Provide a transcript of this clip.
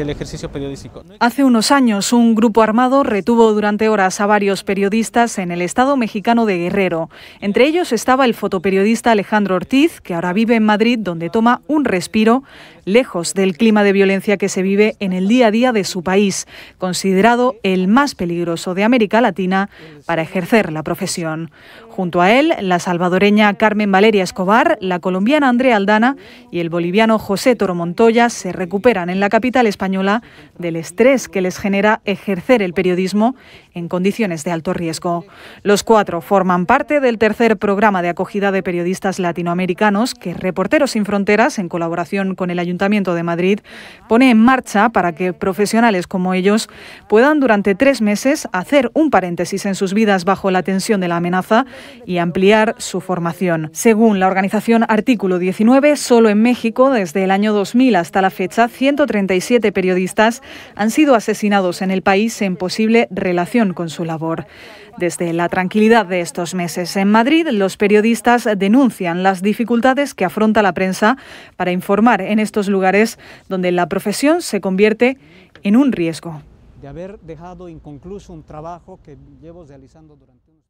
el ejercicio periodístico. Hace unos años, un grupo armado retuvo durante horas a varios periodistas en el estado mexicano de Guerrero. Entre ellos estaba el fotoperiodista Alejandro Ortiz, que ahora vive en Madrid, donde toma un respiro, lejos del clima de violencia que se vive en el día a día de su país, considerado el más peligroso de América Latina para ejercer la profesión. Junto a él, la salvadoreña Carmen Valeria Escobar, la colombiana Andrea Aldana y el boliviano José Toro Montoya se recuperan en la capital española española del estrés que les genera ejercer el periodismo en condiciones de alto riesgo. Los cuatro forman parte del tercer programa de acogida de periodistas latinoamericanos que Reporteros sin Fronteras, en colaboración con el Ayuntamiento de Madrid, pone en marcha para que profesionales como ellos puedan durante tres meses hacer un paréntesis en sus vidas bajo la tensión de la amenaza y ampliar su formación. Según la organización Artículo 19, solo en México, desde el año 2000 hasta la fecha, 137 periodistas han sido asesinados en el país en posible relación con su labor. Desde la tranquilidad de estos meses en Madrid, los periodistas denuncian las dificultades que afronta la prensa para informar en estos lugares donde la profesión se convierte en un riesgo. De haber dejado un trabajo que llevo realizando durante